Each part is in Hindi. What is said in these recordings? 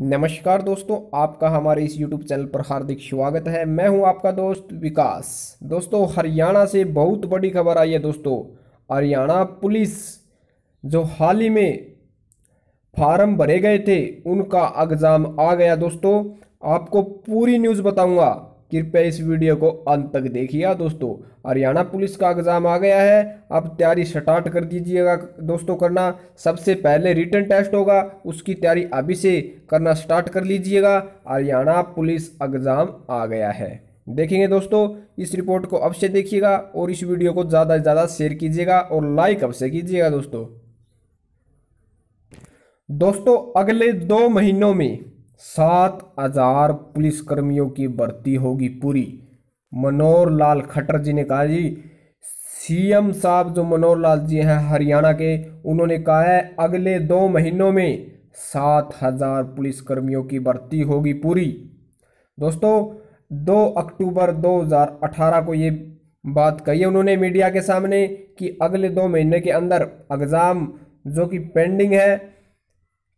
नमस्कार दोस्तों आपका हमारे इस यूट्यूब चैनल पर हार्दिक स्वागत है मैं हूं आपका दोस्त विकास दोस्तों हरियाणा से बहुत बड़ी खबर आई है दोस्तों हरियाणा पुलिस जो हाल ही में फार्म भरे गए थे उनका एग्ज़ाम आ गया दोस्तों आपको पूरी न्यूज़ बताऊंगा कृपया इस वीडियो को अंत तक देखिएगा दोस्तों हरियाणा पुलिस का एग्ज़ाम आ गया है अब तैयारी स्टार्ट कर दीजिएगा दोस्तों करना सबसे पहले रिटर्न टेस्ट होगा उसकी तैयारी अभी से करना स्टार्ट कर लीजिएगा हरियाणा पुलिस एग्ज़ाम आ गया है देखेंगे दोस्तों इस रिपोर्ट को अवश्य देखिएगा और इस वीडियो को ज़्यादा से ज़्यादा शेयर कीजिएगा और लाइक अवश्य कीजिएगा दोस्तों दोस्तों अगले दो महीनों में सात हजार पुलिसकर्मियों की भर्ती होगी पूरी मनोहर लाल खट्टर जी ने कहा जी सीएम साहब जो मनोहर लाल जी हैं हरियाणा के उन्होंने कहा है अगले दो महीनों में सात हजार पुलिसकर्मियों की भर्ती होगी पूरी दोस्तों दो अक्टूबर 2018 को ये बात कही है उन्होंने मीडिया के सामने कि अगले दो महीने के अंदर एग्ज़ाम जो कि पेंडिंग है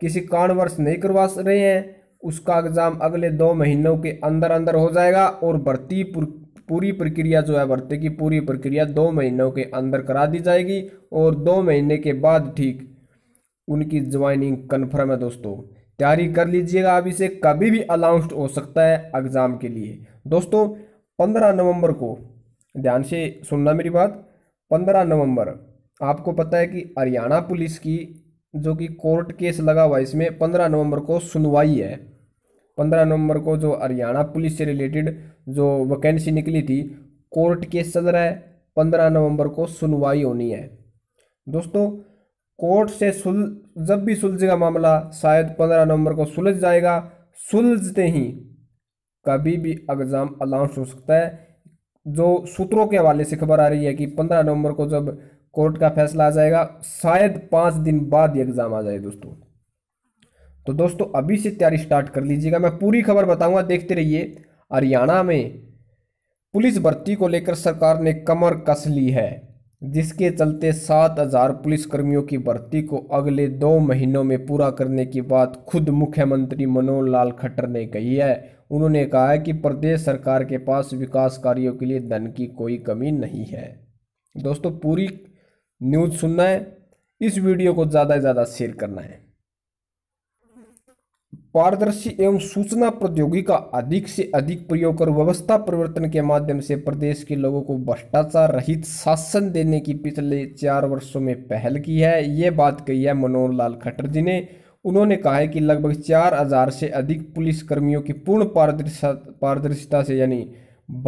किसी कारणवश नहीं करवा रहे हैं उसका एग्ज़ाम अगले दो महीनों के अंदर अंदर हो जाएगा और भर्ती पूरी प्रक्रिया जो है भर्ती की पूरी प्रक्रिया दो महीनों के अंदर करा दी जाएगी और दो महीने के बाद ठीक उनकी ज्वाइनिंग कन्फर्म है दोस्तों तैयारी कर लीजिएगा अभी से कभी भी अनाउंस्ड हो सकता है एग्ज़ाम के लिए दोस्तों पंद्रह नवंबर को ध्यान से सुनना मेरी बात पंद्रह नवंबर आपको पता है कि हरियाणा पुलिस की जो कि कोर्ट केस लगा हुआ इसमें पंद्रह नवंबर को सुनवाई है पंद्रह नवंबर को जो हरियाणा पुलिस से रिलेटेड जो वैकेंसी निकली थी कोर्ट केस चल रहा है पंद्रह नवंबर को सुनवाई होनी है दोस्तों कोर्ट से सुल जब भी सुलझेगा मामला शायद पंद्रह नवंबर को सुलझ जाएगा सुलझते ही कभी भी एग्ज़ाम अनाउंस हो सकता है जो सूत्रों के हवाले से खबर आ रही है कि पंद्रह नवंबर को जब कोर्ट का फैसला आ जाएगा शायद पाँच दिन बाद एग्ज़ाम आ जाए दोस्तों तो दोस्तों अभी से तैयारी स्टार्ट कर लीजिएगा मैं पूरी खबर बताऊंगा देखते रहिए हरियाणा में पुलिस भर्ती को लेकर सरकार ने कमर कस ली है जिसके चलते सात हजार पुलिसकर्मियों की भर्ती को अगले दो महीनों में पूरा करने की बात खुद मुख्यमंत्री मनोहर लाल खट्टर ने कही है उन्होंने कहा है कि प्रदेश सरकार के पास विकास कार्यों के लिए धन की कोई कमी नहीं है दोस्तों पूरी न्यूज़ सुनना है इस वीडियो को ज़्यादा से ज़्यादा शेयर करना है पारदर्शी एवं सूचना प्रौद्योगिकी का अधिक से अधिक प्रयोग कर व्यवस्था परिवर्तन के माध्यम से प्रदेश के लोगों को भ्रष्टाचार रहित शासन देने की पिछले चार वर्षों में पहल की है ये बात कही है मनोहर लाल खट्टर जी ने उन्होंने कहा है कि लगभग चार हजार से अधिक पुलिस कर्मियों की पूर्ण पारदर्शिता से यानी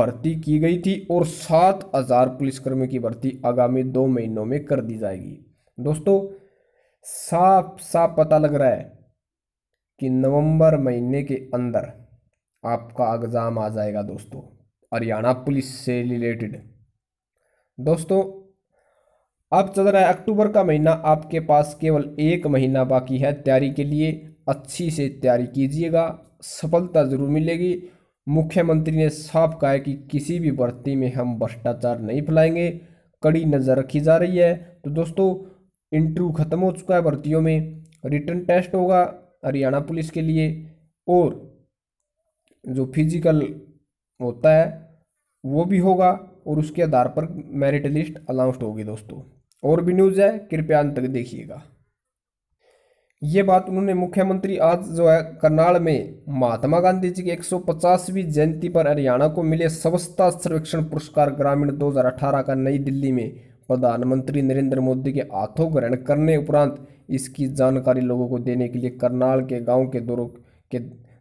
भर्ती की गई थी और सात हजार पुलिसकर्मियों की भर्ती आगामी दो महीनों में कर दी जाएगी दोस्तों साफ साफ पता लग रहा है कि नवंबर महीने के अंदर आपका एग्ज़ाम आ जाएगा दोस्तों हरियाणा पुलिस से रिलेटेड दोस्तों अब चल रहा है अक्टूबर का महीना आपके पास केवल एक महीना बाकी है तैयारी के लिए अच्छी से तैयारी कीजिएगा सफलता ज़रूर मिलेगी मुख्यमंत्री ने साफ कहा है कि किसी भी भर्ती में हम भ्रष्टाचार नहीं फैलाएंगे कड़ी नज़र रखी जा रही है तो दोस्तों इंटरव्यू ख़त्म हो चुका है भर्तियों में रिटर्न टेस्ट होगा हरियाणा पुलिस के लिए और जो फिजिकल होता है वो भी होगा और उसके आधार पर मेरिट लिस्ट अनाउंस्ड होगी दोस्तों और भी न्यूज़ है कृपया अंत तक देखिएगा ये बात उन्होंने मुख्यमंत्री आज जो है करनाल में महात्मा गांधी जी की 150वीं जयंती पर हरियाणा को मिले स्वच्छता सर्वेक्षण पुरस्कार ग्रामीण 2018 का नई दिल्ली में प्रधानमंत्री नरेंद्र मोदी के हाथों ग्रहण करने उपरांत इसकी जानकारी लोगों को देने के लिए करनाल के गाँव के दौरों के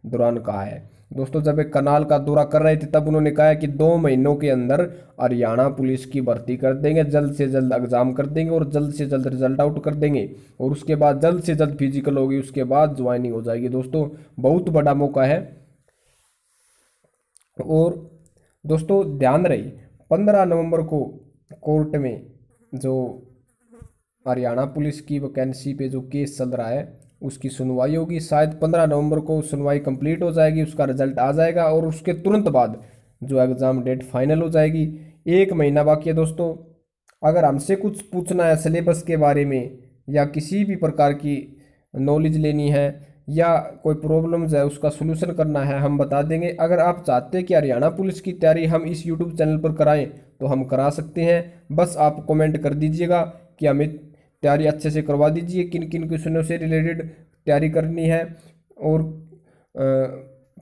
दौरान कहा है दोस्तों जब एक करनाल का दौरा कर रहे थे तब उन्होंने कहा कि दो महीनों के अंदर हरियाणा पुलिस की भर्ती कर देंगे जल्द से जल्द एग्ज़ाम कर देंगे और जल्द से जल्द रिजल्ट आउट कर देंगे और उसके बाद जल्द से जल्द फिजिकल होगी उसके बाद ज्वाइनिंग हो जाएगी दोस्तों बहुत बड़ा मौका है और दोस्तों ध्यान रही पंद्रह नवंबर को कोर्ट में जो हरियाणा पुलिस की वैकेंसी पे जो केस चल रहा है उसकी सुनवाई होगी शायद पंद्रह नवंबर को सुनवाई कंप्लीट हो जाएगी उसका रिजल्ट आ जाएगा और उसके तुरंत बाद जो एग्ज़ाम डेट फाइनल हो जाएगी एक महीना बाकी है दोस्तों अगर हमसे कुछ पूछना है सिलेबस के बारे में या किसी भी प्रकार की नॉलेज लेनी है या कोई प्रॉब्लम्स है उसका सोल्यूशन करना है हम बता देंगे अगर आप चाहते हैं कि हरियाणा पुलिस की तैयारी हम इस यूट्यूब चैनल पर कराएं तो हम करा सकते हैं बस आप कमेंट कर दीजिएगा कि अमित तैयारी अच्छे से करवा दीजिए किन किन क्वेश्चनों से रिलेटेड तैयारी करनी है और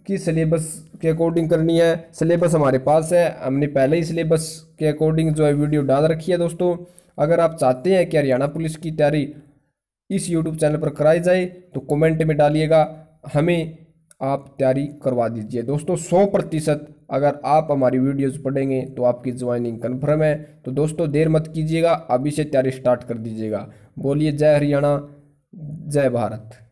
किस सिलेबस के अकॉर्डिंग करनी है सिलेबस हमारे पास है हमने पहले ही सिलेबस के अकॉर्डिंग जो है वीडियो डाल रखी है दोस्तों अगर आप चाहते हैं कि हरियाणा पुलिस की तैयारी इस यूट्यूब चैनल पर कराई जाए तो कमेंट में डालिएगा हमें आप तैयारी करवा दीजिए दोस्तों सौ प्रतिशत अगर आप हमारी वीडियोस पढ़ेंगे तो आपकी ज्वाइनिंग कन्फर्म है तो दोस्तों देर मत कीजिएगा अभी से तैयारी स्टार्ट कर दीजिएगा बोलिए जय हरियाणा जय भारत